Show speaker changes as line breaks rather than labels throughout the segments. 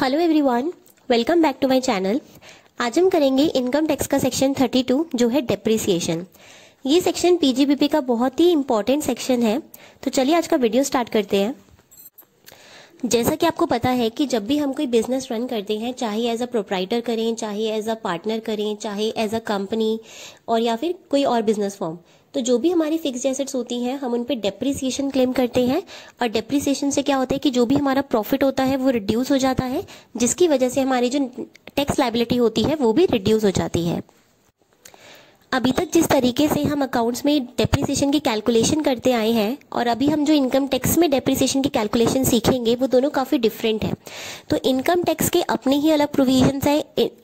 Hello everyone welcome back to my channel आज हम करेंगे इनकम टैक्स का सेक्शन 32 जो है डेप्रिसिएशन ये सेक्शन पीजीबीपी का बहुत ही इंपॉर्टेंट सेक्शन है तो चलिए आज का वीडियो स्टार्ट करते हैं जैसा कि आपको पता है कि जब भी हम कोई बिजनेस रन करते हैं चाहे एज अ प्रोप्राइटर करें चाहे एज अ पार्टनर करें चाहे एज अ कंपनी और या फिर कोई और बिजनेस फॉर्म तो जो भी हमारी फिक्स एसेट्स होती हैं हम उन पर डेप्रिसिएशन क्लेम करते हैं और डेप्रिसिएशन से क्या होता है कि जो भी हमारा प्रॉफिट होता है वो रिड्यूस हो जाता है जिसकी वजह से हमारी जो टैक्स लाइबिलिटी होती है वो भी रिड्यूस हो जाती है अभी तक जिस तरीके से हम अकाउंट्स में डेप्रिसिएशन की कैलकुलेशन करते आए हैं और अभी हम जो इनकम टैक्स में डेप्रिसिएशन की कैलकुलेशन सीखेंगे वो दोनों काफ़ी डिफरेंट हैं तो इनकम टैक्स के अपने ही अलग प्रोविजन हैं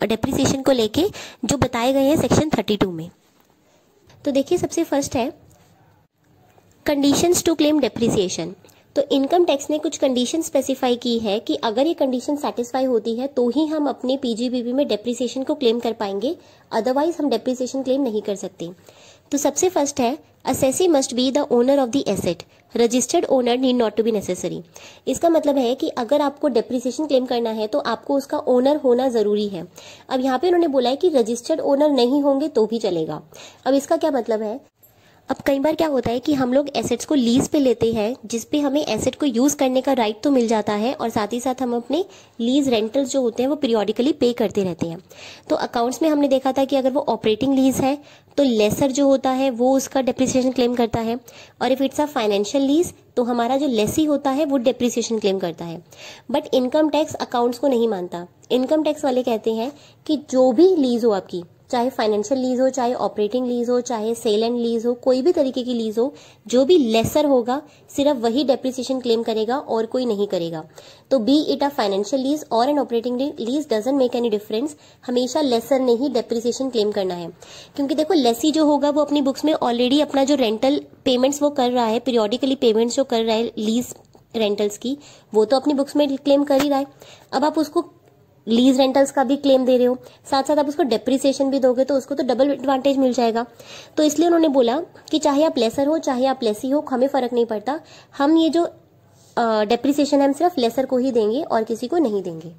डेप्रिसिएशन को लेके जो बताए गए हैं सेक्शन 32 में तो देखिए सबसे फर्स्ट है कंडीशंस टू क्लेम डेप्रिसिएशन तो इनकम टैक्स ने कुछ कंडीशन स्पेसिफाई की है कि अगर ये कंडीशन सेटिस्फाई होती है तो ही हम अपने पीजीबीबी में डेप्रिसिएशन को क्लेम कर पाएंगे अदरवाइज हम डेप्रिसिएशन क्लेम नहीं कर सकते तो सबसे फर्स्ट है assessee must be the owner of the asset registered owner need not to be necessary इसका मतलब है कि अगर आपको डेप्रिसिएशन क्लेम करना है तो आपको उसका ओनर होना जरूरी है अब यहाँ पे उन्होंने बोला है कि रजिस्टर्ड ओनर नहीं होंगे तो भी चलेगा अब इसका क्या मतलब है अब कई बार क्या होता है कि हम लोग एसेट्स को लीज पे लेते हैं जिस पे हमें एसेट को यूज़ करने का राइट तो मिल जाता है और साथ ही साथ हम अपने लीज रेंटल्स जो होते हैं वो पीरियोडिकली पे करते रहते हैं तो अकाउंट्स में हमने देखा था कि अगर वो ऑपरेटिंग लीज है तो लेसर जो होता है वो उसका डिप्रिसिएशन क्लेम करता है और if it's a financial lease तो हमारा जो लेसी होता है वो डिप्रिसिएशन क्लेम करता है बट इनकम टैक्स अकाउंट्स को नहीं मानता इनकम टैक्स वाले कहते हैं कि जो भी लीज हो आपकी चाहे फाइनेंशियल लीज हो चाहे ऑपरेटिंग लीज हो चाहे सेल एंड लीज हो कोई भी तरीके की लीज हो जो भी लेसर होगा सिर्फ वही डेप्रिसिएशन क्लेम करेगा और कोई नहीं करेगा तो be it a financial lease और an operating lease doesn't make any difference हमेशा लेसर ने ही डेप्रिसिएशन क्लेम करना है क्योंकि देखो लेसी जो होगा वो अपनी बुक्स में ऑलरेडी अपना जो रेंटल पेमेंट्स वो कर रहा है पीरियोडिकली पेमेंट्स जो कर रहा है लीज रेंटल्स की वो तो अपनी बुक्स में क्लेम कर ही रहा है अब आप उसको लीज रेंटल्स का भी क्लेम दे रहे हो साथ साथ आप उसको डेप्रिसिएशन भी दोगे तो उसको तो डबल एडवांटेज मिल जाएगा तो इसलिए उन्होंने बोला कि चाहे आप लेसर हो चाहे आप लेसी हो हमें फ़र्क नहीं पड़ता हम ये जो डेप्रिसिएशन है हम सिर्फ लेसर को ही देंगे और किसी को नहीं देंगे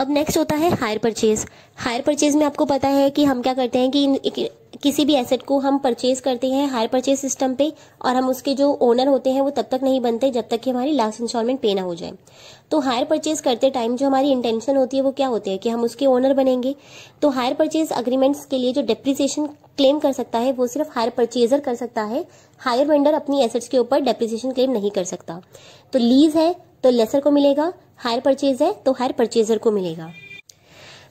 अब नेक्स्ट होता है हायर परचेज हायर परचेज में आपको पता है कि हम क्या करते हैं कि किसी भी एसेट को हम परचेज करते हैं हायर परचेज सिस्टम पे और हम उसके जो ओनर होते हैं वो तब तक नहीं बनते जब तक कि हमारी लास्ट इंस्टॉलमेंट पे ना हो जाए तो हायर परचेज करते टाइम जो हमारी इंटेंशन होती है वो क्या होती है कि हम उसके ओनर बनेंगे तो हायर परचेज अग्रीमेंट्स के लिए जो डेप्रिसिएशन क्लेम कर सकता है वो सिर्फ हायर परचेजर कर सकता है हायर वेंडर अपनी एसेट्स के ऊपर डेप्रिसिएशन क्लेम नहीं कर सकता तो लीज है तो लेसर को मिलेगा हायर परचेज है तो हायर परचेजर को मिलेगा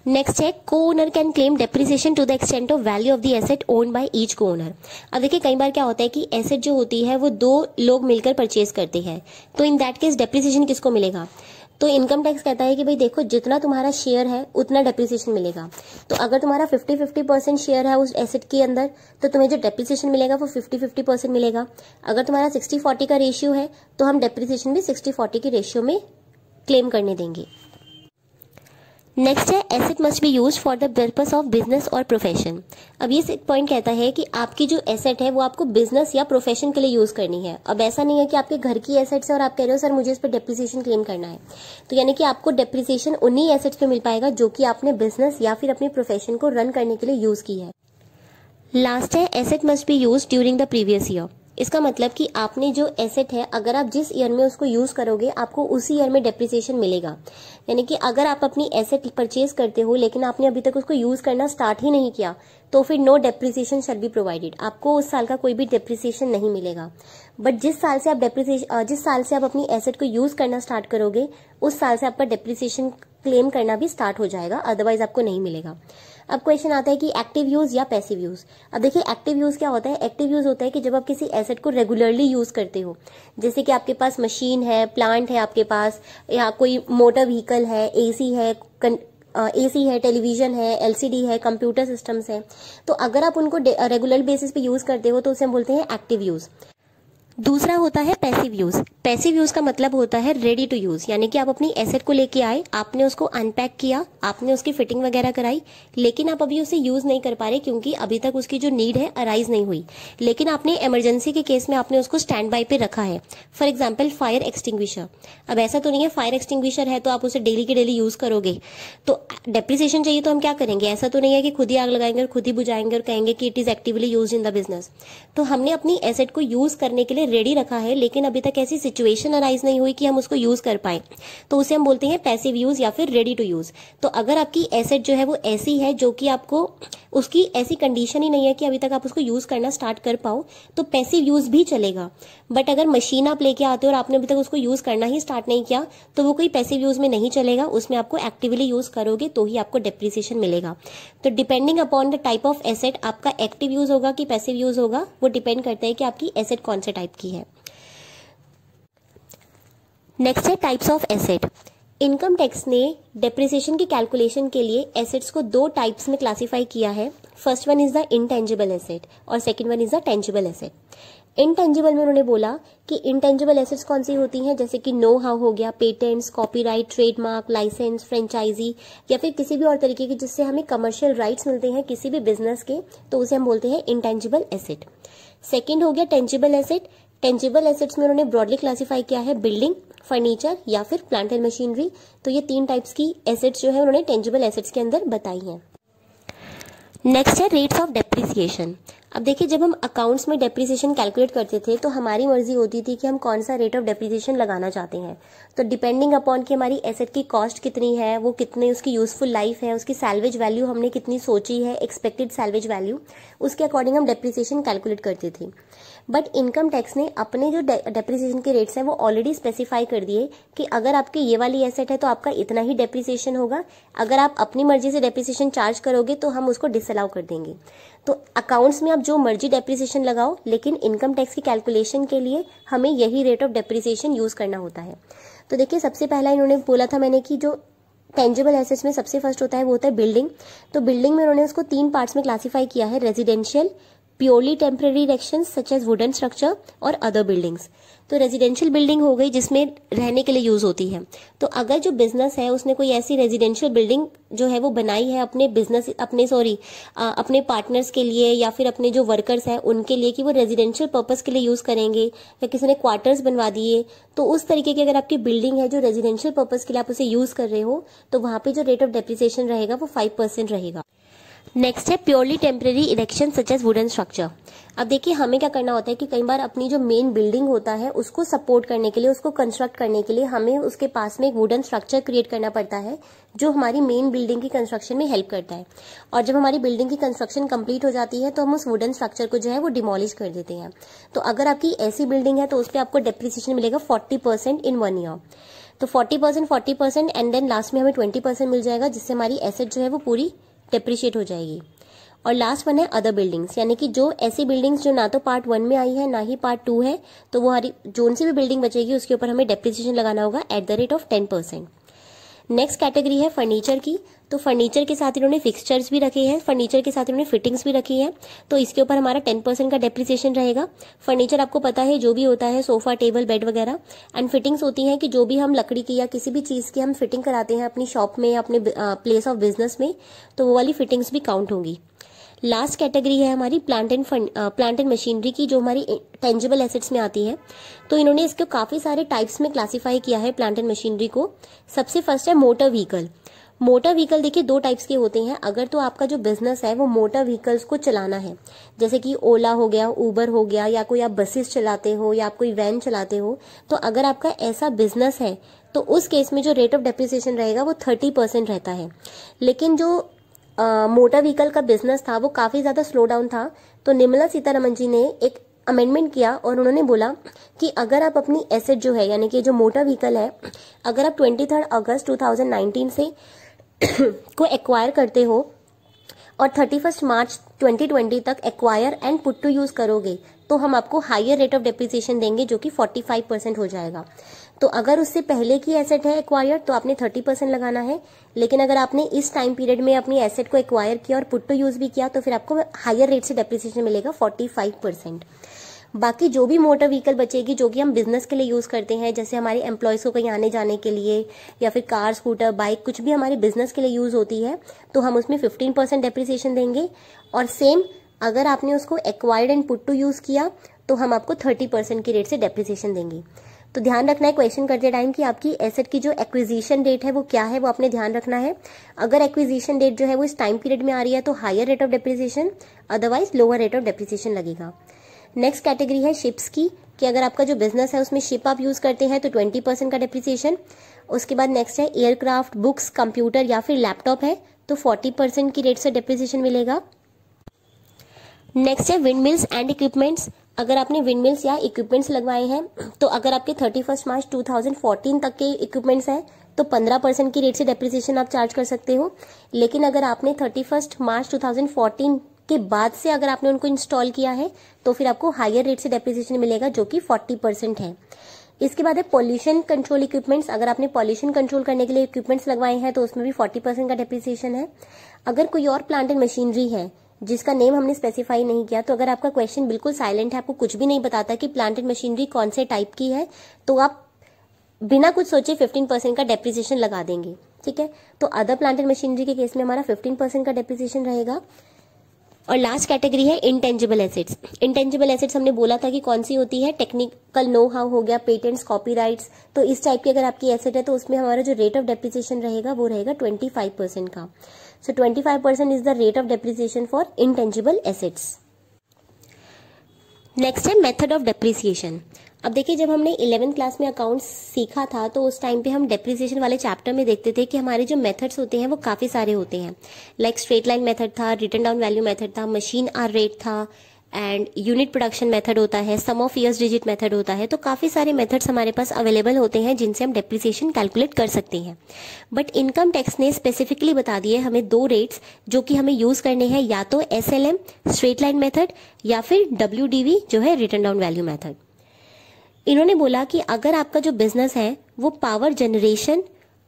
नेक्स्ट है co-owner can claim depreciation to the extent of value of the asset own by each co-owner अब देखिए कई बार क्या होता है कि एसेट जो होती है वो दो लोग मिलकर परचेज करते हैं तो इन दैट केस डेप्रिसिएशन किसको मिलेगा तो इनकम टैक्स कहता है कि भाई देखो जितना तुम्हारा शेयर है उतना डेप्रिसिएशन मिलेगा तो अगर तुम्हारा फिफ्टी फिफ्टी परसेंट शेयर है उस एसेट के अंदर तो तुम्हें जो डेप्रिसिएशन मिलेगा वो फिफ्टी फिफ्टी परसेंट मिलेगा अगर तुम्हारा सिक्सटी फोर्टी का रेशियो है तो हम डेप्रिसिएशन भी सिक्सटी फोर्टी के रेशियो में क्लेम करने देंगे नेक्स्ट है asset must be use for the purpose of business और प्रोफेशन अब ये पॉइंट कहता है कि आपकी जो एसेट है वो आपको बिजनेस या प्रोफेशन के लिए यूज करनी है अब ऐसा नहीं है कि आपके घर की एसेट्स है और आप कह रहे हो सर मुझे इस पर डेप्रिसिएशन क्लेम करना है तो यानी कि आपको डेप्रिसिएशन उन्हीं एसेट्स पे मिल पाएगा जो कि आपने बिजनेस या फिर अपने प्रोफेशन को रन करने के लिए यूज की है लास्ट है asset must be use during the previous year इसका मतलब कि आपने जो एसेट है अगर आप जिस ईयर में उसको यूज करोगे आपको उसी ईयर में डेप्रिसिएशन मिलेगा यानी कि अगर आप अपनी एसेट परचेज करते हो लेकिन आपने अभी तक उसको यूज करना स्टार्ट ही नहीं किया तो फिर no depreciation shall be provided आपको उस साल का कोई भी डेप्रिसिएशन नहीं मिलेगा बट जिस साल से आप डेप्रिसिएशन जिस साल से आप अपनी एसेट को यूज करना स्टार्ट करोगे उस साल से आपका डेप्रिसिएशन क्लेम करना भी स्टार्ट हो जाएगा अदरवाइज आपको नहीं मिलेगा अब क्वेश्चन आता है कि एक्टिव यूज या पैसिव यूज अब देखिए एक्टिव यूज क्या होता है एक्टिव यूज होता है कि जब आप किसी एसेट को रेगुलरली यूज करते हो जैसे कि आपके पास मशीन है प्लांट है आपके पास या कोई मोटर व्हीकल है एसी है कन... ए सी है टेलीविजन है एलसीडी है कंप्यूटर सिस्टम्स है तो अगर आप उनको रेगुलर बेसिस पे यूज़ करते हो तो उसे हम बोलते हैं एक्टिव यूज़ दूसरा होता है पैसिव यूज़ पैसिव यूज़ का मतलब होता है रेडी टू यूज़ यानी कि आप अपनी एसेट को लेके आए आपने उसको अनपैक किया आपने उसकी फिटिंग वगैरह कराई लेकिन आप अभी उसे यूज़ नहीं कर पा रहे क्योंकि अभी तक उसकी जो नीड है अराइज नहीं हुई लेकिन आपने इमरजेंसी के केस में आपने उसको स्टैंड बाई पे रखा है फॉर एग्जाम्पल फायर एक्सटिंग्विशर अब ऐसा तो नहीं है फायर एक्सटिंग्विशर है तो आप उसे डेली के डेली यूज़ करोगे तो डेप्रिसिएशन चाहिए तो हम क्या करेंगे ऐसा तो नहीं है कि खुद ही आग लगाएंगे और खुद ही बुझाएंगे और कहेंगे कि it is actively use in the business तो हमने अपनी एसेट को यूज़ करने के लिए रेडी रखा है लेकिन अभी तक ऐसी सिचुएशन अराइज नहीं हुई कि हम उसको यूज कर पाए तो उसे हम बोलते हैं पैसिव यूज या फिर रेडी टू यूज तो अगर आपकी एसेट जो है वो ऐसी है जो कि आपको उसकी ऐसी कंडीशन ही नहीं है कि अभी तक आप उसको यूज करना स्टार्ट कर पाओ तो पैसिव यूज भी चलेगा बट अगर मशीन आप लेके आते हो और आपने अभी तक उसको यूज करना ही स्टार्ट नहीं किया तो वो कोई पैसिव यूज में नहीं चलेगा उसमें आपको एक्टिवली यूज करोगे तो ही आपको डिप्रिसिएशन मिलेगा तो depending upon the type of asset आपका एक्टिव यूज होगा कि पैसिव यूज होगा वो डिपेंड करता है कि आपकी एसेट कौन से टाइप की है नेक्स्ट है types of asset income tax ने डेप्रिसिएशन की कैलकुलेशन के लिए एसेट्स को दो टाइप्स में क्लासिफाई किया है first one is the intangible asset और second one is the tangible asset intangible में उन्होंने बोला कि इनटेंजिबल एसेट्स कौन सी होती हैं जैसे कि नो हाउ हो गया patents copyright trademark licence franchisee या फिर किसी भी और तरीके की जिससे हमें कमर्शियल राइट्स मिलते हैं किसी भी बिजनेस के तो उसे हम बोलते हैं इनटेंजिबल एसेट सेकेंड हो गया टेंजिबल एसेट टेंजिबल एसेट्स में उन्होंने ब्रॉडली क्लासीफाई किया है बिल्डिंग फर्नीचर या फिर प्लांट एंड मशीनरी तो ये तीन टाइप्स की एसेट्स जो है उन्होंने टेंजिबल एसेट्स के अंदर बताई हैं नेक्स्ट है रेट्स ऑफ डेप्रिसिएशन अब देखिए जब हम अकाउंट्स में डेप्रिसिएशन कैलकुलेट करते थे तो हमारी मर्जी होती थी कि हम कौन सा रेट ऑफ डेप्रिसिएशन लगाना चाहते हैं तो डिपेंडिंग अपॉन कि हमारी एसेट की कॉस्ट कितनी है वो कितने उसकी यूजफुल लाइफ है उसकी सैलवेज वैल्यू हमने कितनी सोची है एक्सपेक्टेड सैलवेज वैल्यू उसके अकॉर्डिंग हम डेप्रिसिएशन कैलकुलेट करते थे बट इनकम टैक्स ने अपने जो डेप्रिसिएशन के रेट्स हैं वो ऑलरेडी स्पेसिफाई कर दिए कि अगर आपके ये वाली एसेट है तो आपका इतना ही डेप्रिसिएशन होगा अगर आप अपनी मर्जी से डेप्रिसिएशन चार्ज करोगे तो हम उसको डिसअलाउ कर देंगे तो अकाउंट्स में आप जो मर्जी डेप्रिसिएशन लगाओ लेकिन इनकम टैक्स की कैलकुलेशन के लिए हमें यही रेट ऑफ डेप्रिसिएशन यूज़ करना होता है तो देखिए सबसे पहला इन्होंने बोला था मैंने कि जो टेंजेबल एसेट्स में सबसे फर्स्ट होता है वो होता है बिल्डिंग तो बिल्डिंग में उन्होंने उसको तीन पार्ट्स में क्लासीफाई किया है residential purely temporary erection such as wooden structure और अदर बिल्डिंग्स तो रेजिडेंशियल बिल्डिंग हो गई जिसमें रहने के लिए यूज होती है तो अगर जो बिजनेस है उसने कोई ऐसी रेजिडेंशियल बिल्डिंग जो है वो बनाई है अपने बिजनेस अपने सॉरी अपने पार्टनर्स के लिए या फिर अपने जो वर्कर्स हैं उनके लिए कि वो रेजिडेंशियल पर्पज के लिए यूज करेंगे या किसी ने क्वार्टर्स बनवा दिए तो उस तरीके की अगर आपकी बिल्डिंग है जो रेजिडेंशियल पर्पज के लिए आप उसे यूज कर रहे हो तो वहां पे जो रेट ऑफ डेप्रिसिएशन रहेगा वो फाइव परसेंट रहेगा नेक्स्ट है purely temporary erection such as wooden structure अब देखिए हमें क्या करना होता है कि कई बार अपनी जो मेन बिल्डिंग होता है उसको सपोर्ट करने के लिए उसको कंस्ट्रक्ट करने के लिए हमें उसके पास में एक वुडन स्ट्रक्चर क्रिएट करना पड़ता है जो हमारी मेन बिल्डिंग की कंस्ट्रक्शन में हेल्प करता है और जब हमारी बिल्डिंग की कंस्ट्रक्शन कंप्लीट हो जाती है तो हम उस वुडन स्ट्रक्चर को जो है वो डिमोलिश कर देते हैं तो अगर आपकी ऐसी बिल्डिंग है तो उस पर आपको डेप्रिसिएशन मिलेगा forty percent in one year तो forty percent forty percent and then last में हमें ट्वेंटी परसेंट मिल जाएगा जिससे हमारी एसेट जो है वो पूरी डिप्रिशिएट हो जाएगी और लास्ट वन है अदर बिल्डिंग्स यानी कि जो ऐसी बिल्डिंग्स जो ना तो पार्ट वन में आई है ना ही पार्ट टू है तो वो हरी जोन से भी बिल्डिंग बचेगी उसके ऊपर हमें डेप्रिसिएशन लगाना होगा at the rate of ten percent next category है फर्नीचर की तो फर्नीचर के साथ इन्होंने फिक्सचर्स भी रखे हैं फर्नीचर के साथ इन्होंने फिटिंग्स भी रखी है तो इसके ऊपर हमारा टेन परसेंट का डेप्रिसिएशन रहेगा फर्नीचर आपको पता है जो भी होता है सोफा टेबल बेड वगैरह एंड फिटिंग्स होती हैं कि जो भी हम लकड़ी की या किसी भी चीज़ की हम फिटिंग कराते हैं अपनी शॉप में या अपने प्लेस ऑफ बिजनेस में तो वो वाली फिटिंग्स भी काउंट होंगी लास्ट कैटेगरी है हमारी plant and fund plant and machinery की जो हमारी टेंजिबल एसेट्स में आती है तो इन्होंने इसको काफ़ी सारे टाइप्स में क्लासीफाई किया है प्लांट एंड मशीनरी को सबसे फर्स्ट है मोटर व्हीकल मोटर व्हीकल देखिए दो टाइप्स के होते हैं अगर तो आपका जो बिजनेस है वो मोटर व्हीकल्स को चलाना है जैसे कि ओला हो गया ऊबर हो गया या कोई आप बसेस चलाते हो या आप कोई वैन चलाते हो तो अगर आपका ऐसा बिजनेस है तो उस केस में जो रेट ऑफ डेप्रिसिएशन रहेगा वो थर्टी परसेंट रहता है लेकिन जो मोटर व्हीकल का बिजनेस था वो काफी ज्यादा स्लो डाउन था तो निर्मला सीतारमन जी ने एक अमेंडमेंट किया और उन्होंने बोला कि अगर आप अपनी एसेट जो है यानी कि जो मोटर व्हीकल है अगर आप ट्वेंटी थर्ड अगस्त टू से को एक्वायर करते हो और थर्टी फर्स्ट मार्च 2020 तक acquire and put to use करोगे तो हम आपको हायर रेट ऑफ डिप्रिसिएशन देंगे जो कि 45 परसेंट हो जाएगा तो अगर उससे पहले की एसेट है एक्वायर्ड तो आपने थर्टी परसेंट लगाना है लेकिन अगर आपने इस टाइम पीरियड में अपनी एसेट को एक्वायर किया और पुट टू यूज भी किया तो फिर आपको हायर रेट से डेप्रिसिएशन मिलेगा फोर्टी फाइव परसेंट बाकी जो भी मोटर व्हीकल बचेगी जो कि हम बिजनेस के लिए यूज़ करते हैं जैसे हमारे एम्प्लॉयज़ को कहीं आने जाने के लिए या फिर कार स्कूटर बाइक कुछ भी हमारे बिजनेस के लिए यूज़ होती है तो हम उसमें फिफ्टीन परसेंट डेप्रिसिएशन देंगे और सेम अगर आपने उसको acquired and put to use किया तो हम आपको थर्टी परसेंट की रेट से डेप्रिसिएशन देंगे तो ध्यान रखना है क्वेश्चन करते टाइम कि आपकी एसेट की जो एक्विजिशन डेट है वो क्या है वो आपने ध्यान रखना है अगर एक्विजिशन डेट जो है वो इस टाइम पीरियड में आ रही है तो higher rate of depreciation otherwise lower rate of depreciation लगेगा नेक्स्ट कैटेगरी है शिप्स की कि अगर आपका जो बिजनेस है उसमें शिप आप यूज करते हैं तो ट्वेंटी परसेंट का डेप्रिसिएशन उसके बाद नेक्स्ट है एयरक्राफ्ट बुक्स कंप्यूटर या फिर लैपटॉप है तो फोर्टी परसेंट की रेट से डिप्रिसिएशन मिलेगा नेक्स्ट है विंड एंड इक्विपमेंट्स अगर आपने विंडमिल्स या इक्विपमेंट्स लगवाए हैं तो अगर आपके thirty first March two thousand fourteen तक के इक्विपमेंट्स हैं तो पंद्रह परसेंट की रेट से डेप्रिसिएशन आप चार्ज कर सकते हो लेकिन अगर आपने thirty first March two thousand fourteen के बाद से अगर आपने उनको इंस्टॉल किया है तो फिर आपको हायर रेट से डेप्रिसिएशन मिलेगा जो कि फोर्टी परसेंट है इसके बाद है पॉल्यूशन कंट्रोल इक्विपमेंट्स अगर आपने पॉल्यूशन कंट्रोल करने के लिए इक्विपमेंट्स लगवाए हैं तो उसमें भी फोर्टी परसेंट का डेप्रिसिएशन है अगर कोई और प्लांट एंड मशीनरी है जिसका नेम हमने स्पेसिफाई नहीं किया तो अगर आपका क्वेश्चन बिल्कुल साइलेंट है आपको कुछ भी नहीं बताता कि प्लांटेड मशीनरी कौन से टाइप की है तो आप बिना कुछ सोचे 15 परसेंट का डेप्रिसिएशन लगा देंगे ठीक है तो अदर प्लांटेड मशीनरी के केस में हमारा 15 परसेंट का डेप्रिसिएशन रहेगा और लास्ट कैटेगरी है इंटेंजिबल एसेट्स इंटेंजिबल एसेट्स हमने बोला था कि कौन सी होती है टेक्निकल नो हाउ हो गया पेटेंट्स कॉपी तो इस टाइप की अगर आपकी एसेट है तो उसमें हमारा जो रेट ऑफ डेप्रिसिएशन रहेगा वो रहेगा ट्वेंटी फाइव परसेंट का So 25% is the rate of depreciation for intangible assets. Next है मेथड ऑफ डेप्रिसिएशन अब देखिए जब हमने इलेवेंथ क्लास में अकाउंट्स सीखा था तो उस टाइम पे हम डेप्रिसिएशन वाले चैप्टर में देखते थे कि हमारे जो मेथड्स होते हैं वो काफ़ी सारे होते हैं लाइक स्ट्रेट लाइन मेथड था रिटर्न डाउन वैल्यू मेथड था मशीन आर रेट था एंड यूनिट प्रोडक्शन मेथड होता है sum of years digit method होता है तो काफ़ी सारे मेथड्स हमारे पास अवेलेबल होते हैं जिनसे हम डेप्रिसिएशन कैलकुलेट कर सकते हैं बट इनकम टैक्स ने स्पेसिफिकली बता दिए हमें दो रेट्स जो कि हमें यूज़ करने हैं या तो S L M straight line method या फिर डब्ल्यू डी वी जो है रिटर्न डाउन वैल्यू मैथड इन्होंने बोला कि अगर आपका जो बिजनेस है वो पावर जनरेशन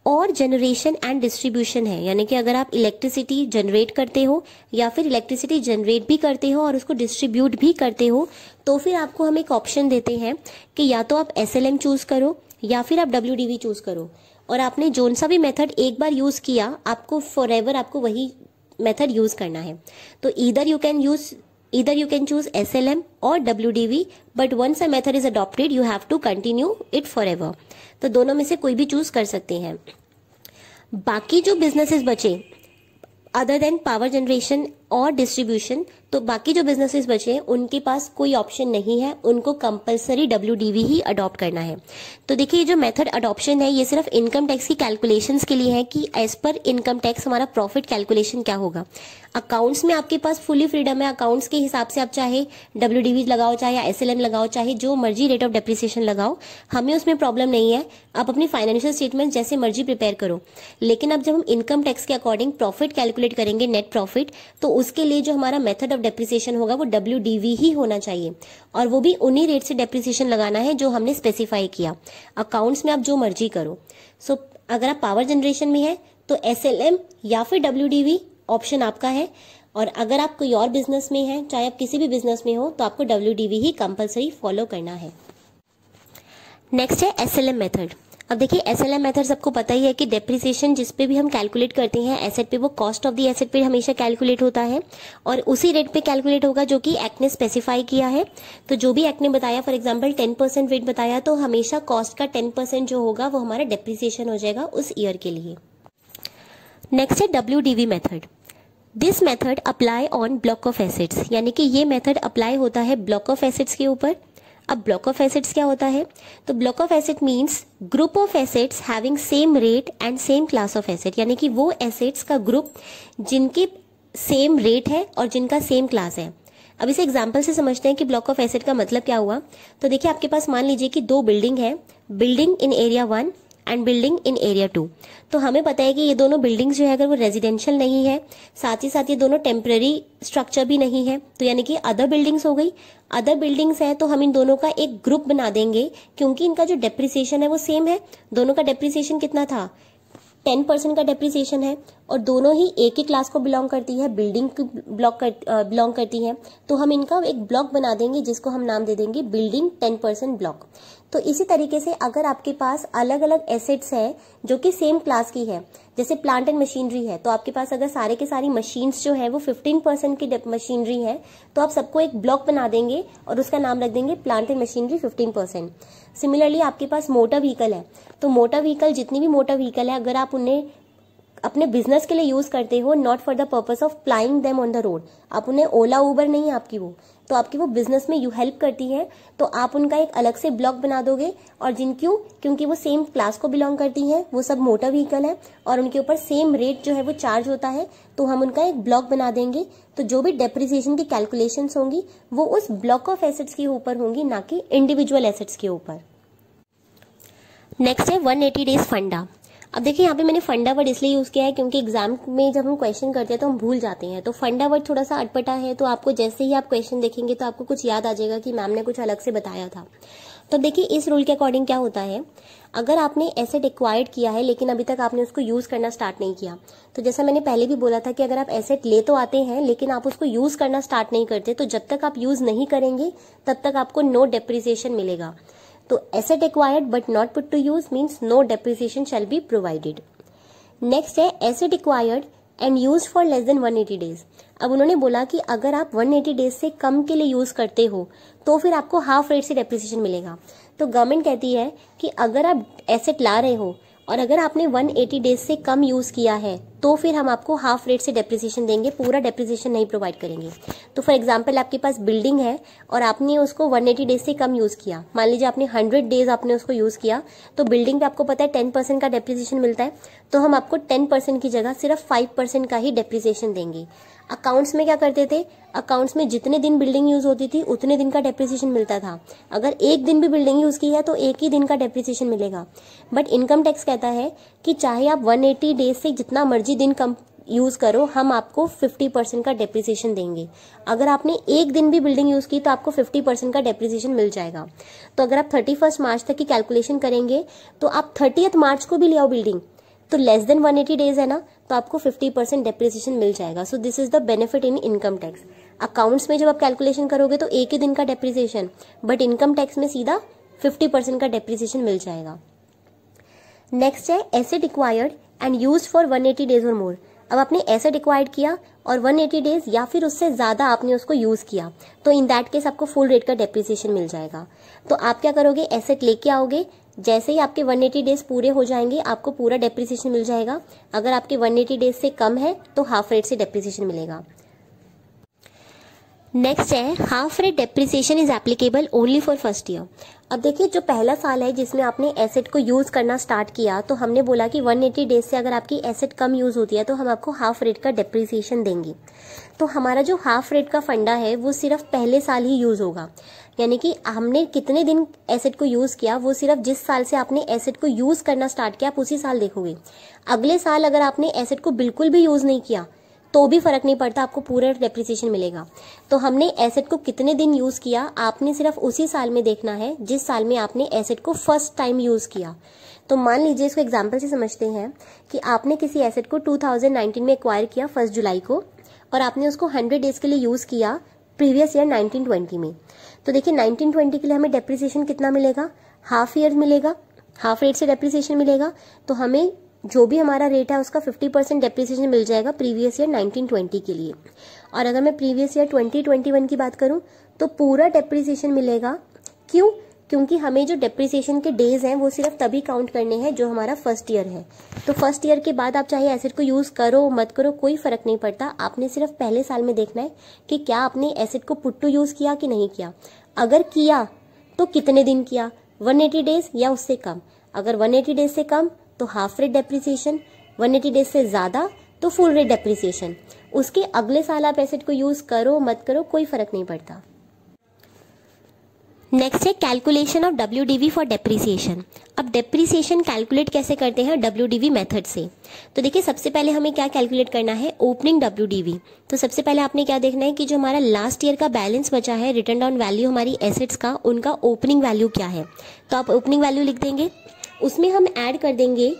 और जनरेशन एंड डिस्ट्रीब्यूशन है यानी कि अगर आप इलेक्ट्रिसिटी जनरेट करते हो या फिर इलेक्ट्रिसिटी जनरेट भी करते हो और उसको डिस्ट्रीब्यूट भी करते हो तो फिर आपको हम एक ऑप्शन देते हैं कि या तो आप एस एल चूज़ करो या फिर आप डब्ल्यू चूज़ करो और आपने जोन सा भी मेथड एक बार यूज़ किया आपको फॉर आपको वही मेथड यूज़ करना है तो इधर you can use Either you can choose SLM or WDV, but once a method is adopted, you have to continue it forever. तो दोनों में से कोई भी चूज कर सकते हैं बाकी जो बिजनेसेस बचे अदर देन पावर जनरेशन और डिस्ट्रीब्यूशन तो बाकी जो बिजनेसेस बचे हैं उनके पास कोई ऑप्शन नहीं है उनको कंपलसरी डब्ल्यू ही अडॉप्ट करना है तो देखिए जो मेथड अडॉप्शन है ये सिर्फ इनकम टैक्स की कैलकुलेशंस के लिए है कि एज पर इनकम टैक्स हमारा प्रॉफिट कैलकुलेशन क्या होगा अकाउंट्स में आपके पास फुली फ्रीडम है अकाउंट्स के हिसाब से आप चाहे डब्ल्यू लगाओ चाहे एस लगाओ चाहे जो मर्जी रेट ऑफ डेप्रिसिएशन लगाओ हमें उसमें प्रॉब्लम नहीं है आप अपनी फाइनेंशियल स्टेटमेंट जैसे मर्जी प्रिपेयर करो लेकिन अब जब हम इनकम टैक्स के अकॉर्डिंग प्रॉफिट कैलकुलेट करेंगे नेट प्रॉफिट तो उसके लिए जो हमारा मेथड ऑफ डेप्रिसिएशन होगा वो डब्ल्यू ही होना चाहिए और वो भी उन्हीं रेट से डेप्रिसिएशन लगाना है जो हमने स्पेसिफाई किया अकाउंट्स में आप जो मर्जी करो सो so, अगर आप पावर जनरेशन में है तो एस या फिर डब्ल्यू ऑप्शन आपका है और अगर आप कोई और बिजनेस में है चाहे आप किसी भी बिजनेस में हो तो आपको डब्ल्यू ही कंपलसरी फॉलो करना है नेक्स्ट है एस एल एम मेथड अब देखिए एस एल एम मेथड्स आपको पता ही है कि डेप्रिसिएशन जिस पे भी हम कैलकुलेट करते हैं एसेट पे वो कॉस्ट ऑफ दी एसेट पे हमेशा कैलकुलेट होता है और उसी रेट पे कैलकुलेट होगा जो कि एक्ट ने स्पेसिफाई किया है तो जो भी एक्ट ने बताया for example ten percent rate बताया तो हमेशा कॉस्ट का टेन परसेंट जो होगा वो हमारा डेप्रिसिएशन हो जाएगा उस ईयर के लिए नेक्स्ट है W D V method this method apply on block of assets यानी कि ये मेथड अप्लाई होता है ब्लॉक ऑफ एसेट्स के ऊपर अब ब्लॉक ऑफ एसिड्स क्या होता है तो block of assets means group of assets having same rate and same class of assets यानी कि वो एसिड्स का ग्रुप जिनके सेम रेट है और जिनका सेम क्लास है अब इसे एग्जाम्पल से समझते हैं कि ब्लॉक ऑफ एसिड का मतलब क्या हुआ तो देखिए आपके पास मान लीजिए कि दो बिल्डिंग है building in area one and building in area two तो हमें पता है कि ये दोनों बिल्डिंग्स जो है अगर वो रेजिडेंशियल नहीं है साथ ही साथ ये दोनों टेम्प्रेरी स्ट्रक्चर भी नहीं है तो यानी कि अदर बिल्डिंग्स हो गई अदर बिल्डिंग्स हैं तो हम इन दोनों का एक ग्रुप बना देंगे क्योंकि इनका जो डेप्रिसिएशन है वो सेम है दोनों का डेप्रिसिएशन कितना था टेन परसेंट का डेप्रिसिएशन है और दोनों ही एक ही क्लास को बिलोंग करती है बिल्डिंग ब्लॉक कर बिलोंग करती है तो हम इनका एक ब्लॉक बना देंगे जिसको हम नाम दे देंगे बिल्डिंग टेन परसेंट ब्लॉक तो इसी तरीके से अगर आपके पास अलग अलग एसेट्स हैं जो कि सेम क्लास की है जैसे प्लांट एंड मशीनरी है तो आपके पास अगर सारे के सारी मशीन्स जो है वो 15 परसेंट की मशीनरी है तो आप सबको एक ब्लॉक बना देंगे और उसका नाम रख देंगे plant and machinery 15 percent similarly आपके पास मोटर व्हीकल है तो मोटर व्हीकल जितनी भी मोटर व्हीकल है अगर आप उन्हें अपने बिजनेस के लिए यूज करते हो not for the purpose of plying them on the road आप उन्हें ओला उबर नहीं है आपकी वो तो आपकी वो बिजनेस में यू हेल्प करती है तो आप उनका एक अलग से ब्लॉक बना दोगे और जिन क्यों क्योंकि वो सेम क्लास को बिलोंग करती हैं वो सब मोटर व्हीकल है और उनके ऊपर सेम रेट जो है वो चार्ज होता है तो हम उनका एक ब्लॉक बना देंगे तो जो भी डेप्रिसिएशन की कैलकुलेशन होंगी वो उस ब्लॉक ऑफ एसेट्स के ऊपर होंगी ना कि इंडिविजुअल एसेट्स के ऊपर नेक्स्ट है वन डेज फंडा अब देखिए यहाँ पे मैंने फंडा वर्ड इसलिए यूज़ किया है क्योंकि एग्जाम में जब हम क्वेश्चन करते हैं तो हम भूल जाते हैं तो फंडा वर्ड थोड़ा सा अटपटा है तो आपको जैसे ही आप क्वेश्चन देखेंगे तो आपको कुछ याद आ जाएगा कि मैम ने कुछ अलग से बताया था तो देखिए इस रूल के अकॉर्डिंग क्या होता है अगर आपने एसेट एक्वायर्ड किया है लेकिन अभी तक आपने उसको यूज़ करना स्टार्ट नहीं किया तो जैसा मैंने पहले भी बोला था कि अगर आप एसेट ले तो आते हैं लेकिन आप उसको यूज़ करना स्टार्ट नहीं करते तो जब तक आप यूज़ नहीं करेंगे तब तक आपको नो डेप्रिसिएशन मिलेगा तो asset acquired but not put to use means no depreciation shall be provided next है asset acquired and use for less than one eighty days अब उन्होंने बोला कि अगर आप वन एटी डेज से कम के लिए यूज करते हो तो फिर आपको हाफ रेट से डेप्रिसिएशन मिलेगा तो गवर्नमेंट कहती है कि अगर आप एसेट ला रहे हो और अगर आपने 180 डेज से कम यूज किया है तो फिर हम आपको हाफ रेट से डेप्रिसिएशन देंगे पूरा डेप्रिसिएशन नहीं प्रोवाइड करेंगे तो फॉर एग्जाम्पल आपके पास बिल्डिंग है और आपने उसको 180 डेज से कम यूज़ किया मान लीजिए आपने 100 डेज आपने उसको यूज़ किया तो बिल्डिंग पे आपको पता है 10 परसेंट का डेप्रिसिएशन मिलता है तो हम आपको 10 परसेंट की जगह सिर्फ 5 परसेंट का ही डेप्रिसिएशन देंगे अकाउंट्स में क्या करते थे अकाउंट्स में जितने दिन बिल्डिंग यूज़ होती थी उतने दिन का डेप्रिसिएशन मिलता था अगर एक दिन भी बिल्डिंग यूज़ की है तो एक ही दिन का डेप्रिसिएशन मिलेगा बट इनकम टैक्स कहता है कि चाहे आप 180 डेज से जितना मर्जी जी दिन कम यूज़ करो हम आपको 50 परसेंट का डेप्रिसिएशन देंगे अगर आपने एक दिन भी बिल्डिंग यूज़ की तो आपको 50 परसेंट का डेप्रिसिएशन मिल जाएगा तो अगर आप थर्टी फर्स्ट मार्च तक की कैलकुलेशन करेंगे तो आप थर्टीथ मार्च को भी ले आओ बिल्डिंग तो लेस देन 180 डेज है ना तो आपको 50 परसेंट डेप्रिसिएशन मिल जाएगा so this is the benefit in income tax accounts में जब आप कैलकुलेशन करोगे तो एक ही दिन का डेप्रिसिएशन बट इनकम टैक्स में सीधा फिफ्टी परसेंट का डेप्रिसिएशन मिल जाएगा नेक्स्ट है asset required and use for 180 days और मोर अब आपने एसेट रिक्वायर्ड किया और 180 डेज या फिर उससे ज़्यादा आपने उसको यूज़ किया तो इन दैट केस आपको फुल रेट का डेप्रिसिएशन मिल जाएगा तो आप क्या करोगे एसेट लेके आओगे जैसे ही आपके 180 डेज पूरे हो जाएंगे आपको पूरा डेप्रिसिएशन मिल जाएगा अगर आपके 180 डेज से कम है तो हाफ रेट से डेप्रिसिएशन मिलेगा नेक्स्ट है half rate depreciation is applicable only for first year अब देखिए जो पहला साल है जिसमें आपने एसेट को यूज़ करना स्टार्ट किया तो हमने बोला कि 180 डेज से अगर आपकी एसेट कम यूज़ होती है तो हम आपको हाफ रेट का डेप्रिसिएशन देंगे तो हमारा जो हाफ रेट का फंडा है वो सिर्फ पहले साल ही यूज़ होगा यानी कि हमने कितने दिन एसेट को यूज़ किया वो सिर्फ जिस साल से आपने एसेट को यूज़ करना स्टार्ट किया आप उसी साल देखोगे अगले साल अगर आपने एसेट को बिल्कुल भी यूज़ नहीं किया तो भी फर्क नहीं पड़ता आपको पूरा डेप्रिसिएशन मिलेगा तो हमने एसेट को कितने दिन यूज किया आपने सिर्फ उसी साल में देखना है जिस साल में आपने एसेट को फर्स्ट टाइम यूज किया तो मान लीजिए इसको एग्जाम्पल से समझते हैं कि आपने किसी एसेट को 2019 में एक्वायर किया फर्स्ट जुलाई को और आपने उसको हंड्रेड डेज के लिए यूज किया प्रीवियस ईयर 1920 में तो देखिए 1920 के लिए हमें डेप्रिसिएशन कितना मिलेगा हाफ ईयर मिलेगा हाफ रेट से डेप्रिसिएशन मिलेगा तो हमें जो भी हमारा रेट है उसका 50 परसेंट डेप्रिसिएशन मिल जाएगा प्रीवियस ईयर 1920 के लिए और अगर मैं प्रीवियस ईयर 2021 की बात करूं तो पूरा डेप्रिसिएशन मिलेगा क्यों क्योंकि हमें जो डेप्रिसिएशन के डेज हैं वो सिर्फ तभी काउंट करने हैं जो हमारा फर्स्ट ईयर है तो फर्स्ट ईयर के बाद आप चाहे एसेट को यूज करो मत करो कोई फर्क नहीं पड़ता आपने सिर्फ पहले साल में देखना है कि क्या आपने एसेट को पुट टू यूज किया कि नहीं किया अगर किया तो कितने दिन किया 180 डेज या उससे कम अगर 180 डेज से कम तो हाफ रेट डेप्रिसिएशन 180 डेज से ज़्यादा तो फुल रेट डेप्रिसिएशन उसके अगले साल आप एसेट को यूज़ करो मत करो कोई फर्क नहीं पड़ता नेक्स्ट है calculation of W D V for depreciation अब डेप्रीसिएशन कैलकुलेट कैसे करते हैं डब्ल्यू डी वी मेथड से तो देखिए सबसे पहले हमें क्या कैलकुलेट करना है ओपनिंग डब्ल्यू डी वी तो सबसे पहले आपने क्या देखना है कि जो हमारा लास्ट ईयर का बैलेंस बचा है रिटर्न ऑन वैल्यू हमारी एसेट्स का उनका ओपनिंग वैल्यू क्या है तो आप ओपनिंग वैल्यू लिख देंगे उसमें हम ऐड कर देंगे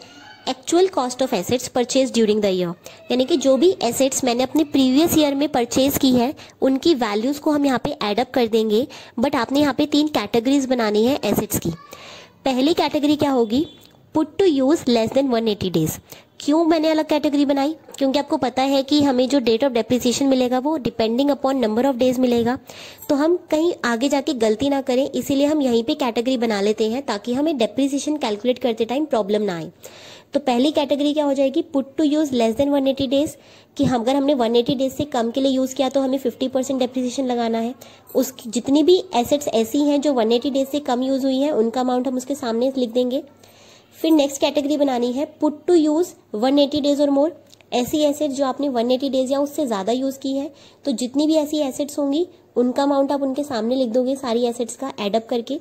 actual cost of assets purchase during the year यानी कि जो भी एसेट्स मैंने अपने प्रीवियस ईयर में परचेज की है उनकी वैल्यूज़ को हम यहाँ पे एडअप कर देंगे बट आपने यहाँ पे तीन कैटेगरीज बनानी है एसेट्स की पहली कैटेगरी क्या होगी put to use less than 180 days क्यों मैंने अलग कैटेगरी बनाई क्योंकि आपको पता है कि हमें जो डेट ऑफ डेप्रिसिएशन मिलेगा वो depending upon number of days मिलेगा तो हम कहीं आगे जाके गलती ना करें इसीलिए हम यहीं पे कैटेगरी बना लेते हैं ताकि हमें डेप्रिसिएशन कैलकुलेट करते टाइम प्रॉब्लम ना आए तो पहली कैटेगरी क्या हो जाएगी put to use less than eighty days कि हम अगर हमने 180 डेज से कम के लिए यूज़ किया तो हमें 50 परसेंट डेप्रिसिएशन लगाना है उसकी जितनी भी एसेट्स ऐसी हैं जो 180 डेज से कम यूज़ हुई है उनका अमाउंट हम उसके सामने लिख देंगे फिर नेक्स्ट कैटेगरी बनानी है पुट टू यूज 180 डेज और मोर ऐसी एसेट जो आपने 180 डेज या उससे ज़्यादा यूज़ की है तो जितनी भी ऐसी एसेट्स होंगी उनका अमाउंट आप उनके सामने लिख दोगे सारी एसेट्स का एडअप करके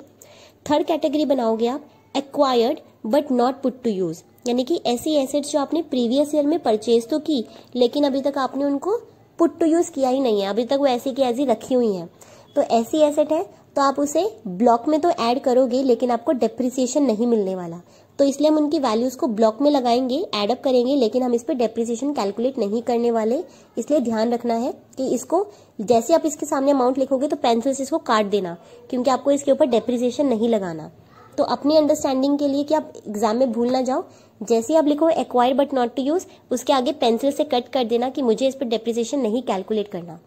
थर्ड कैटेगरी बनाओगे आप acquired but not put to use यानी कि ऐसी एसेट्स जो आपने प्रीवियस ईयर में परचेज तो की लेकिन अभी तक आपने उनको पुट टू यूज़ किया ही नहीं है अभी तक वो ऐसी की ऐसी रखी हुई हैं तो ऐसी एसेट है तो आप उसे ब्लॉक में तो ऐड करोगे लेकिन आपको डिप्रिसिएशन नहीं मिलने वाला तो इसलिए हम उनकी वैल्यूज को ब्लॉक में लगाएंगे एडअप करेंगे लेकिन हम इस पर डेप्रिसिएशन कैलकुलेट नहीं करने वाले इसलिए ध्यान रखना है कि इसको जैसे आप इसके सामने अमाउंट लिखोगे तो पेंसिल से इसको काट देना क्योंकि आपको इसके ऊपर डेप्रिसिएशन नहीं लगाना तो अपनी अंडरस्टैंडिंग के लिए कि आप एग्जाम में भूल ना जाओ जैसे आप लिखो acquire but not to use उसके आगे पेंसिल से कट कर देना कि मुझे इस पर डेप्रिसिएशन नहीं कैलकुलेट करना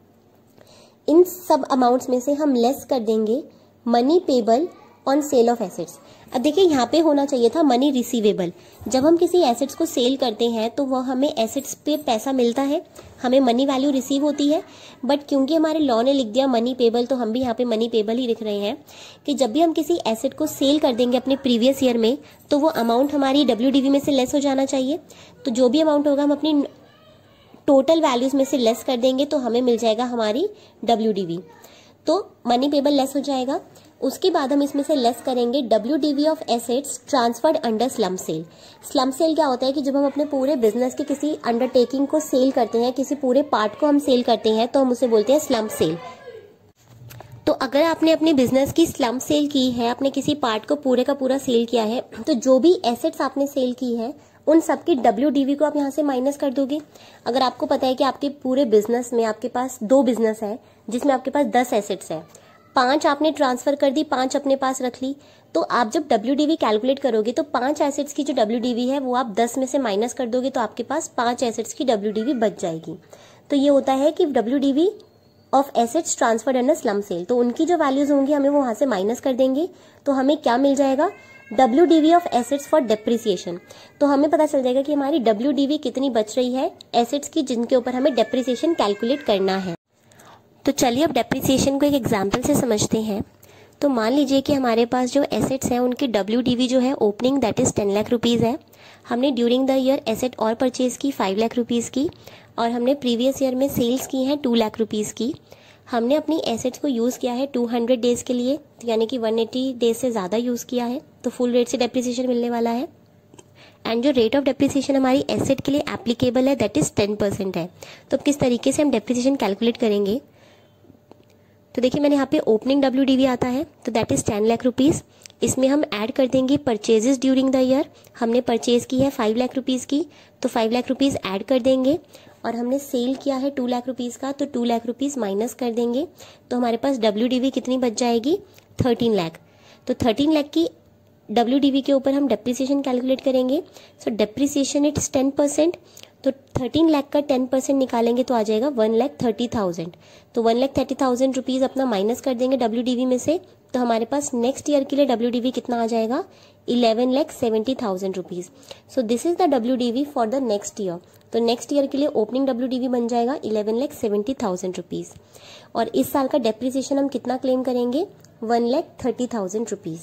इन सब अमाउंट्स में से हम लेस कर देंगे money payable on sale of assets अब देखिए यहाँ पे होना चाहिए था मनी रिसीवेबल जब हम किसी एसेट्स को सेल करते हैं तो वह हमें एसेट्स पे पैसा मिलता है हमें मनी वैल्यू रिसीव होती है बट क्योंकि हमारे लॉ ने लिख दिया मनी पेबल तो हम भी यहाँ पे मनी पेबल ही लिख रहे हैं कि जब भी हम किसी एसेट को सेल कर देंगे अपने प्रीवियस ईयर में तो वो अमाउंट हमारी डब्ल्यू में से लेस हो जाना चाहिए तो जो भी अमाउंट होगा हम अपनी टोटल वैल्यूज़ में से लेस कर देंगे तो हमें मिल जाएगा हमारी डब्ल्यू तो मनी पेबल लेस हो जाएगा उसके बाद हम इसमें से लेस करेंगे W D V of assets transferred under slump sale slump sale क्या होता है कि जब हम अपने पूरे बिजनेस के किसी अंडरटेकिंग को सेल करते हैं किसी पूरे पार्ट को हम सेल करते हैं तो हम उसे बोलते हैं स्लम सेल तो अगर आपने अपने बिजनेस की स्लम सेल की है आपने किसी पार्ट को पूरे का पूरा सेल किया है तो जो भी एसेट्स आपने सेल की है उन सबकी डब्ल्यू डीवी को आप यहाँ से माइनस कर दोगे अगर आपको पता है कि आपके पूरे बिजनेस में आपके पास दो बिजनेस है जिसमें आपके पास दस एसेट्स है पांच आपने ट्रांसफ़र कर दी पांच अपने पास रख ली तो आप जब डब्ल्यू कैलकुलेट करोगे तो पांच एसेट्स की जो डब्ल्यू है वो आप दस में से माइनस कर दोगे तो आपके पास पांच एसेट्स की डब्ल्यू बच जाएगी तो ये होता है कि W of assets transferred and slump sale तो उनकी जो वैल्यूज होंगी हमें वहां से माइनस कर देंगे तो हमें क्या मिल जाएगा W D V of assets for depreciation तो हमें पता चल जाएगा कि हमारी डब्ल्यू डीवी कितनी बच रही है एसेट्स की जिनके ऊपर हमें डेप्रिसिएशन कैलकुलेट करना है तो चलिए अब डेप्रिसिएशन को एक एग्जाम्पल से समझते हैं तो मान लीजिए कि हमारे पास जो एसेट्स हैं उनकी डब्ल्यू जो है opening that is ten lakh rupees है हमने ड्यूरिंग द ईयर एसेट और परचेज़ की फाइव लाख रुपीज़ की और हमने प्रीवियस ईयर में सेल्स की हैं टू लाख रुपीज़ की हमने अपनी एसेट्स को यूज़ किया है टू हंड्रेड डेज़ के लिए तो यानी कि वन एटी डेज से ज़्यादा यूज़ किया है तो फुल रेट से डेप्रिसिएशन मिलने वाला है एंड जो रेट ऑफ डेप्रिसिएशन हमारी एसेट के लिए एप्लीकेबल है दैट इज़ टेन परसेंट है तो किस तरीके से हम डेप्रिसिएशन कैलकुलेट करेंगे तो देखिए मैंने यहाँ पे ओपनिंग डब्ल्यू आता है तो that is ten lakh rupees इसमें हम ऐड कर देंगे परचेजेस ड्यूरिंग द ईयर हमने परचेज़ की है फाइव लाख रुपीज़ की तो फाइव लाख रुपीज़ ऐड कर देंगे और हमने सेल किया है टू लाख रुपीज़ का तो टू लाख रुपीज़ माइनस कर देंगे तो हमारे पास डब्ल्यू कितनी बच जाएगी थर्टीन लाख तो थर्टीन लाख की डब्ल्यू के ऊपर हम डेप्रिसिएशन कैलकुलेट करेंगे so depreciation it's ten percent तो थर्टीन लैख का टेन परसेंट निकालेंगे तो आ जाएगा वन लैख थर्टी थाउजेंड तो one lakh thirty thousand rupees अपना माइनस कर देंगे डब्ल्यू में से तो हमारे पास नेक्स्ट ईयर के लिए डब्ल्यू कितना आ जाएगा eleven lakh seventy thousand rupees so this is the W for the next year तो नेक्स्ट ईयर के लिए ओपनिंग डब्ल्यू बन जाएगा eleven lakh seventy thousand rupees और इस साल का डेप्रिसिएशन हम कितना क्लेम करेंगे one lakh thirty thousand rupees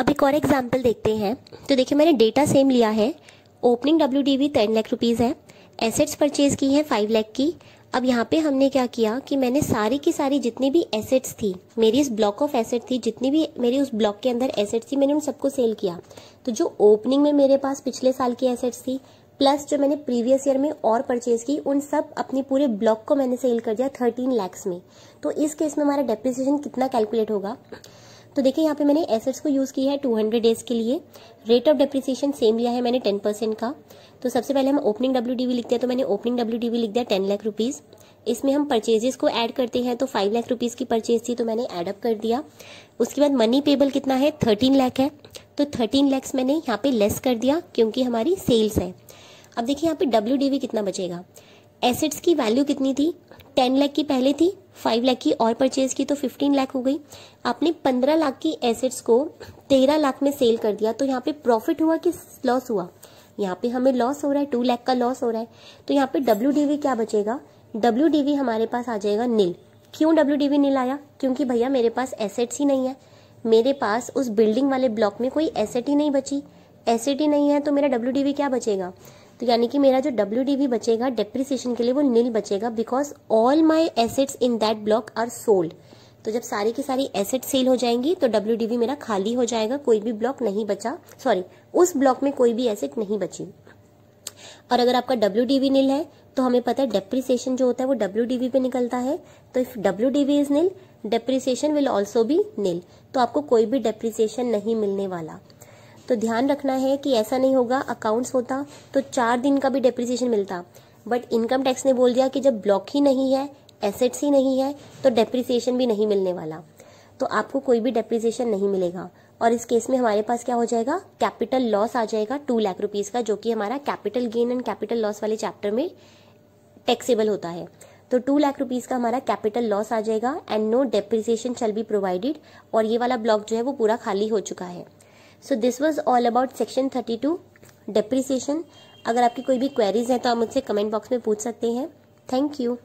अब एक और एग्जाम्पल देखते हैं तो देखिए मैंने डेटा सेम लिया है ओपनिंग डब्ल्यू डी भी टेन लाख रुपीज़ है एसेट्स परचेज की है फाइव लैख की अब यहाँ पे हमने क्या किया कि मैंने सारी की सारी जितनी भी एसेट्स थी मेरी इस ब्लॉक ऑफ एसेट थी जितनी भी मेरी उस ब्लॉक के अंदर एसेट्स थी मैंने उन सबको सेल किया तो जो ओपनिंग में मेरे पास पिछले साल की एसेट्स थी प्लस जो मैंने प्रीवियस ईयर में और परचेज की उन सब अपने पूरे ब्लॉक को मैंने सेल कर दिया थर्टीन लैक्स में तो इस केस में हमारा डेप्रिसिएशन कितना कैलकुलेट होगा तो देखिए यहाँ पे मैंने एसेट्स को यूज़ किया है 200 डेज के लिए रेट ऑफ डिप्रिसिएशन सेम लिया है मैंने 10 परसेंट का तो सबसे पहले हम ओपनिंग डब्ल्यू डी लिखते हैं तो मैंने ओपनिंग डब्ल्यू डी लिख दिया टेन लाख रुपीज़ इसमें हम परचेजेस को ऐड करते हैं तो फाइव लाख रुपीज़ की परचेज थी तो मैंने ऐडअप कर दिया उसके बाद मनी पेबल कितना है थर्टीन लाख है तो थर्टीन लैक्स मैंने यहाँ पे लेस कर दिया क्योंकि हमारी सेल्स है अब देखिए यहाँ पे डब्ल्यू कितना बचेगा एसेट्स की वैल्यू कितनी थी टेन लाख की पहले थी फाइव लाख की और परचेज की तो फिफ्टीन लाख हो गई आपने पंद्रह लाख की एसेट्स को तेरह लाख में सेल कर दिया तो यहाँ पे प्रॉफिट हुआ कि लॉस हुआ यहाँ पे हमें लॉस हो रहा है टू लाख का लॉस हो रहा है तो यहाँ पे डब्ल्यू क्या बचेगा डब्ल्यू हमारे पास आ जाएगा नील क्यों डब्ल्यू नील आया क्योंकि भैया मेरे पास एसेट्स ही नहीं है मेरे पास उस बिल्डिंग वाले ब्लॉक में कोई एसेट ही नहीं बची एसेट ही नहीं है तो मेरा डब्ल्यू क्या बचेगा तो यानी कि मेरा जो डब्ल्यू डीवी बचेगा डेप्रिसिएशन के लिए वो नील बचेगा because all my assets in that block are sold तो जब सारी की सारी एसेट सेल हो जाएंगी तो डब्ल्यू डीवी मेरा खाली हो जाएगा कोई भी ब्लॉक नहीं बचा सॉरी उस ब्लॉक में कोई भी एसेट नहीं बची और अगर आपका डब्ल्यू डीवी नील है तो हमें पता है डेप्रिसिएशन जो होता है वो डब्ल्यू डीवी पे निकलता है तो if W D V is nil depreciation will also be nil तो आपको कोई भी डेप्रिसिएशन नहीं मिलने वाला तो ध्यान रखना है कि ऐसा नहीं होगा अकाउंट्स होता तो चार दिन का भी डेप्रिसिएशन मिलता बट इनकम टैक्स ने बोल दिया कि जब ब्लॉक ही नहीं है एसेट्स ही नहीं है तो डेप्रिसिएशन भी नहीं मिलने वाला तो आपको कोई भी डेप्रिसिएशन नहीं मिलेगा और इस केस में हमारे पास क्या हो जाएगा कैपिटल लॉस आ जाएगा टू लाख रुपीज़ का जो कि हमारा capital gain and capital loss वाले चैप्टर में टैक्सेबल होता है तो टू लाख रुपीज़ का हमारा कैपिटल लॉस आ जाएगा and no depreciation shall be provided और ये वाला ब्लॉक जो है वो पूरा खाली हो चुका है so this was all about section thirty two depreciation अगर आपकी कोई भी क्वेरीज हैं तो आप मुझसे कमेंट बॉक्स में पूछ सकते हैं थैंक यू